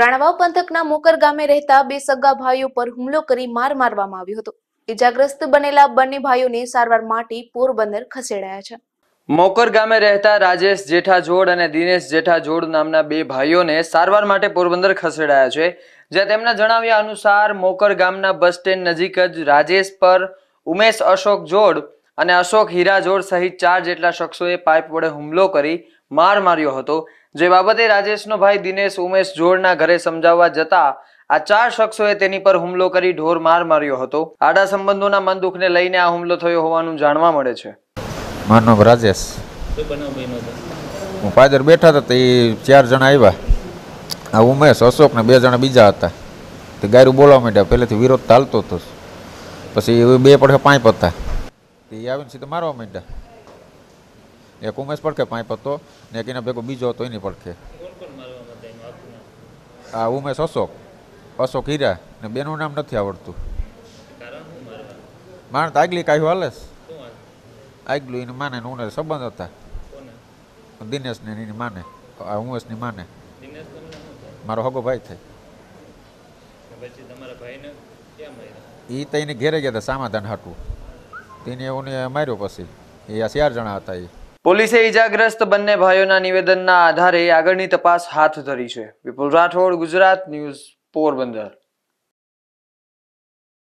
રાણાવાવ પંથકના મોકર ગામે રહેતા બે સગા ભાઈઓ પર હુમલો કરી માર મારવામાં આવ્યો હતો ઈજાગ્રસ્ત બનેલા બંને ભાઈઓને સારવાર માટે પોરબંદર ખસેડાયા છે મોકર ગામે રહેતા રાજેશ જેઠાજોડ અને દિનેશ જેઠાજોડ નામના બે ભાઈઓને સારવાર માટે પોરબંદર ખસેડાયા છે જ્યાં તેમના જણાવ્યા અનુસાર મોકર ગામના બસ સ્ટેન્ડ નજીક જ રાજેશ પર ઉમેશ અશોક જોડ અને અશોક હીરાજોડ સહિત ચાર જેટલા શખ્સોએ પાઇપ વડે હુમલો કરી માર માર્યો હતો જે બાબતે રાજેશનો ભાઈ દિનેશ ઉમેશ જોડના ઘરે સમજાવવા જતા આ ચાર શખ્સોએ તેની પર હુમલો કરી ઢોર માર માર્યો હતો આડા સંબંધોના મન દુઃખને લઈને આ હુમલો થયો હોવાનું જાણવા મળે છે માનો રાજેશ હું પાદર બેઠા હતા તે ચાર જણા આવ્યા આ ઉમેશ અશોક ને બે જણા બીજા હતા તે ગાયરું બોલવા માંડ્યા પહેલેથી વિરોધ ચાલતો હતો પછી બે પડખે પાંચ હતા તે આવીને સીધા મારવા માંડ્યા એક ઉમેશ પડખે પાંચ હતો ને એક એના ભેગો બીજો હતો એની પડખે આ ઉમેશ અશોક અશોક હીરા ને બેનું નામ નથી આવડતું માણ તો આગલી કાહ્યું હાલેસ આગલું એને માને ને ઉને સંબંધ હતા દિનેશ ને એની માને આ ઉમેશની માને મારો હગો ભાઈ થાય એ તો એને ઘેરે ગયા હતા સામાધાન હતું તેને એવું માર્યો પછી એ આ ચાર જણા હતા એ પોલીસે ઈજાગ્રસ્ત બંને ભાઈઓના નિવેદનના આધારે આગળની તપાસ હાથ ધરી છે વિપુલ રાઠોડ ગુજરાત ન્યૂઝ પોરબંદર